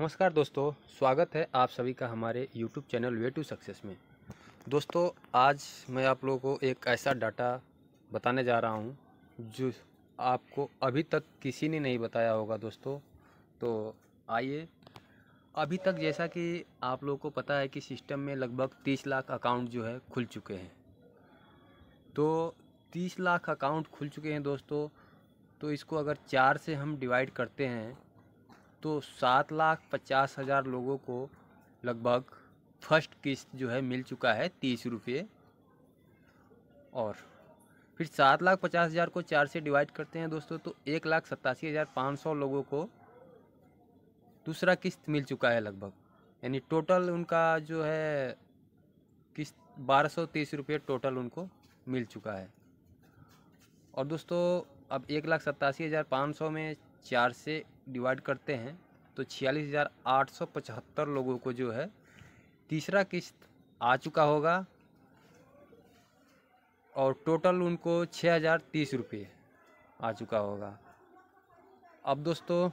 नमस्कार दोस्तों स्वागत है आप सभी का हमारे YouTube channel way to success में दोस्तों आज मैं आप लोगों को एक ऐसा डाटा बताने जा रहा हूं जो आपको अभी तक किसी ने नहीं बताया होगा दोस्तों तो आइए अभी तक जैसा कि आप लोगों को पता है कि सिस्टम में लगभग तीस लाख अकाउंट जो है खुल चुके हैं तो तीस लाख अकाउंट खुल चुके हैं दोस्तों तो इसको अगर चार से हम डिवाइड करते हैं तो सात लाख पचास हज़ार लोगों को लगभग फर्स्ट किस्त जो है मिल चुका है तीस रुपये और फिर सात लाख पचास हज़ार को चार से डिवाइड करते हैं दोस्तों तो एक लाख सत्तासी हज़ार पाँच सौ लोगों को दूसरा किस्त मिल चुका है लगभग यानी टोटल उनका जो है किस्त बारह सौ तीस रुपये टोटल उनको मिल चुका है और दोस्तों अब एक लाख सत्तासी हज़ार पाँच सौ में चार से डिवाइड करते हैं तो छियालीस हज़ार आठ सौ पचहत्तर लोगों को जो है तीसरा किस्त आ चुका होगा और टोटल उनको छः हज़ार तीस रुपये आ चुका होगा अब दोस्तों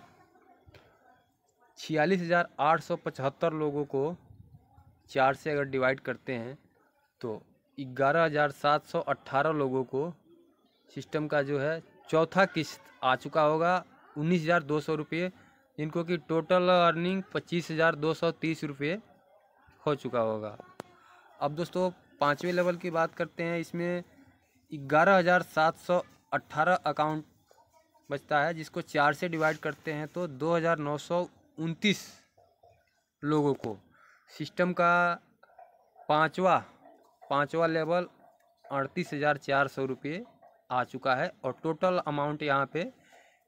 छियालीस हज़ार आठ सौ पचहत्तर लोगों को चार से अगर डिवाइड करते हैं तो ग्यारह हज़ार सात सौ अट्ठारह लोगों को सिस्टम का जो है चौथा किस्त आ चुका होगा उन्नीस हज़ार दो सौ रुपये जिनको कि टोटल अर्निंग पच्चीस हज़ार दो सौ तीस रुपये हो चुका होगा अब दोस्तों पाँचवें लेवल की बात करते हैं इसमें ग्यारह हज़ार सात सौ अट्ठारह अकाउंट बचता है जिसको चार से डिवाइड करते हैं तो दो हज़ार नौ सौ उनतीस लोगों को सिस्टम का पाँचवा पाँचवा लेवल अड़तीस हज़ार चार सौ रुपये आ चुका है और टोटल अमाउंट यहाँ पे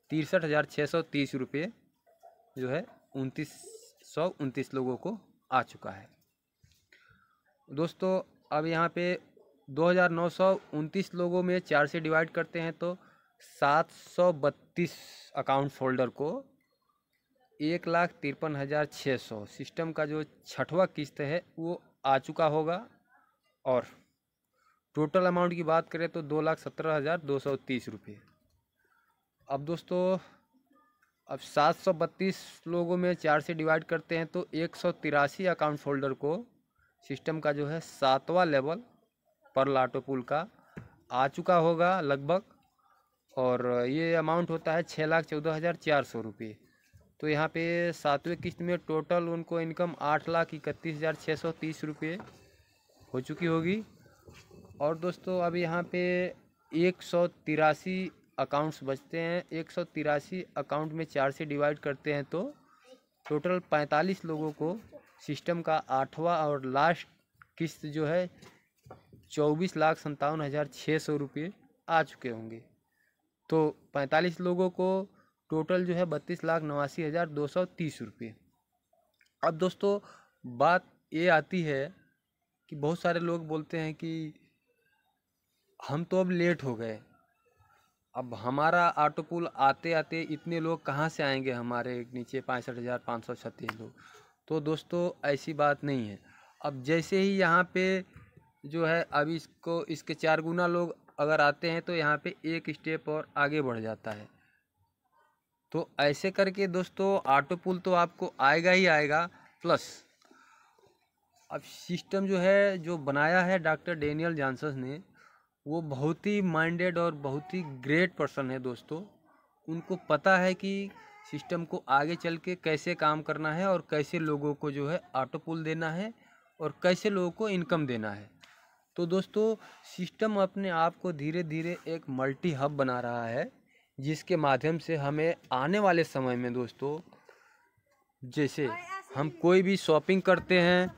तिरसठ हज़ार छः सौ तीस रुपये जो है उनतीस सौ उनतीस लोगों को आ चुका है दोस्तों अब यहाँ पे दो हज़ार नौ सौ उनतीस लोगों में चार से डिवाइड करते हैं तो सात सौ बत्तीस अकाउंट होल्डर को एक लाख तिरपन हज़ार छः सौ सिस्टम का जो छठवा किस्त है वो आ चुका होगा और टोटल अमाउंट की बात करें तो दो लाख सत्रह हज़ार दो सौ तीस रुपये अब दोस्तों अब सात सौ बत्तीस लोगों में चार से डिवाइड करते हैं तो एक सौ तिरासी अकाउंट होल्डर को सिस्टम का जो है सातवां लेवल पर लाटो पुल का आ चुका होगा लगभग और ये अमाउंट होता है छः लाख चौदह हज़ार चार सौ रुपये तो यहाँ पे सातवें किस्त में टोटल उनको इनकम आठ लाख इकतीस हज़ार छः सौ तीस रुपये हो चुकी होगी और दोस्तों अब यहाँ पे एक सौ तिरासी अकाउंट्स बचते हैं एक सौ तिरासी अकाउंट में चार से डिवाइड करते हैं तो टोटल पैंतालीस लोगों को सिस्टम का आठवा और लास्ट किस्त जो है चौबीस लाख संतावन हज़ार छः सौ रुपये आ चुके होंगे तो पैंतालीस लोगों को टोटल जो है बत्तीस लाख नवासी हज़ार दो सौ तीस रुपये अब दोस्तों बात ये आती है कि बहुत सारे लोग बोलते हैं कि हम तो अब लेट हो गए अब हमारा ऑटो पुल आते आते इतने लोग कहाँ से आएंगे हमारे नीचे पैंसठ हज़ार पाँच सौ छत्तीस लोग तो दोस्तों ऐसी बात नहीं है अब जैसे ही यहाँ पे जो है अब इसको इसके चार गुना लोग अगर आते हैं तो यहाँ पे एक स्टेप और आगे बढ़ जाता है तो ऐसे करके दोस्तों ऑटो पुल तो आपको आएगा ही आएगा प्लस अब सिस्टम जो है जो बनाया है डॉक्टर डेनियल जॉनसन ने वो बहुत ही माइंडेड और बहुत ही ग्रेट पर्सन है दोस्तों उनको पता है कि सिस्टम को आगे चल के कैसे काम करना है और कैसे लोगों को जो है ऑटो पुल देना है और कैसे लोगों को इनकम देना है तो दोस्तों सिस्टम अपने आप को धीरे धीरे एक मल्टी हब बना रहा है जिसके माध्यम से हमें आने वाले समय में दोस्तों जैसे हम कोई भी शॉपिंग करते हैं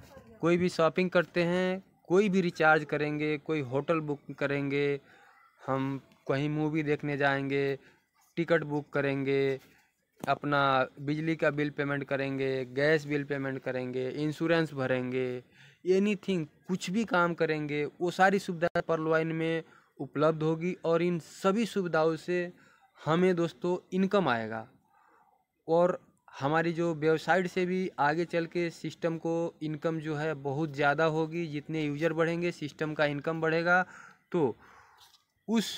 कोई भी शॉपिंग करते हैं कोई भी रिचार्ज करेंगे कोई होटल बुक करेंगे हम कहीं मूवी देखने जाएंगे टिकट बुक करेंगे अपना बिजली का बिल पेमेंट करेंगे गैस बिल पेमेंट करेंगे इंश्योरेंस भरेंगे एनी थिंग कुछ भी काम करेंगे वो सारी सुविधा परलवाइन में उपलब्ध होगी और इन सभी सुविधाओं से हमें दोस्तों इनकम आएगा और हमारी जो वेबसाइट से भी आगे चल के सिस्टम को इनकम जो है बहुत ज़्यादा होगी जितने यूज़र बढ़ेंगे सिस्टम का इनकम बढ़ेगा तो उस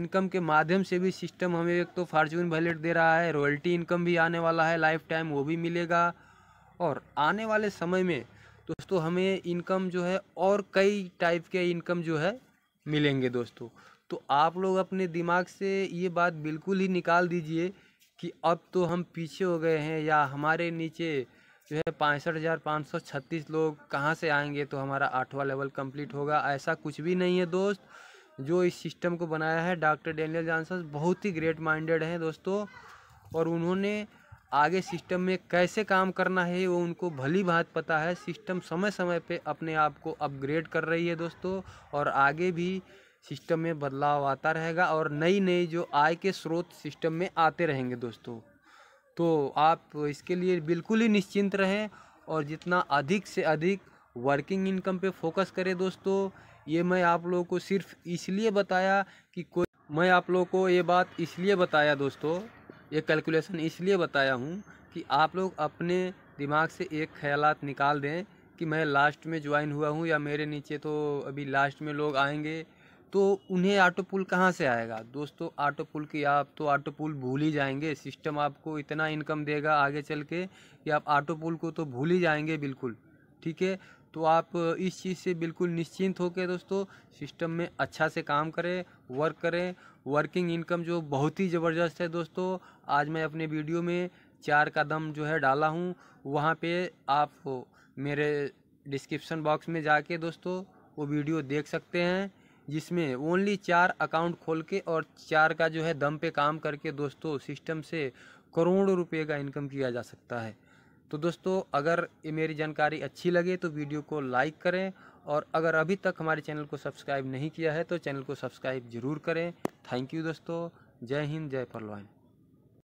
इनकम के माध्यम से भी सिस्टम हमें एक तो फार्चून वैलेट दे रहा है रॉयल्टी इनकम भी आने वाला है लाइफ टाइम वो भी मिलेगा और आने वाले समय में दोस्तों हमें इनकम जो है और कई टाइप के इनकम जो है मिलेंगे दोस्तों तो आप लोग अपने दिमाग से ये बात बिल्कुल ही निकाल दीजिए कि अब तो हम पीछे हो गए हैं या हमारे नीचे जो है पैंसठ हज़ार पाँच सौ छत्तीस लोग कहाँ से आएंगे तो हमारा आठवां लेवल कंप्लीट होगा ऐसा कुछ भी नहीं है दोस्त जो इस सिस्टम को बनाया है डॉक्टर डेनियल जॉनसन बहुत ही ग्रेट माइंडेड हैं दोस्तों और उन्होंने आगे सिस्टम में कैसे काम करना है वो उनको भली बात पता है सिस्टम समय समय पे अपने आप को अपग्रेड कर रही है दोस्तों और आगे भी सिस्टम में बदलाव आता रहेगा और नई नई जो आय के स्रोत सिस्टम में आते रहेंगे दोस्तों तो आप इसके लिए बिल्कुल ही निश्चिंत रहें और जितना अधिक से अधिक वर्किंग इनकम पे फोकस करें दोस्तों ये मैं आप लोगों को सिर्फ इसलिए बताया कि कोई मैं आप लोगों को ये बात इसलिए बताया दोस्तों ये कैलकुलेशन इसलिए बताया हूँ कि आप लोग अपने दिमाग से एक ख्यालात निकाल दें कि मैं लास्ट में ज्वाइन हुआ हूँ या मेरे नीचे तो अभी लास्ट में लोग आएंगे तो उन्हें ऑटो पुल कहाँ से आएगा दोस्तों ऑटो पुल की आप तो ऑटो पुल भूल ही जाएंगे सिस्टम आपको इतना इनकम देगा आगे चल के कि आप ऑटो पुल को तो भूल ही जाएंगे बिल्कुल ठीक है तो आप इस चीज़ से बिल्कुल निश्चिंत होकर दोस्तों सिस्टम में अच्छा से काम करें वर्क करें वर्किंग इनकम जो बहुत ही ज़बरदस्त है दोस्तों आज मैं अपने वीडियो में चार कदम जो है डाला हूँ वहाँ पे आप मेरे डिस्क्रिप्शन बॉक्स में जाके दोस्तों वो वीडियो देख सकते हैं जिसमें ओनली चार अकाउंट खोल के और चार का जो है दम पे काम करके दोस्तों सिस्टम से करोड़ों रुपए का इनकम किया जा सकता है तो दोस्तों अगर ये मेरी जानकारी अच्छी लगे तो वीडियो को लाइक करें और अगर अभी तक हमारे चैनल को सब्सक्राइब नहीं किया है तो चैनल को सब्सक्राइब ज़रूर करें थैंक यू दोस्तों जय हिंद जय पलवान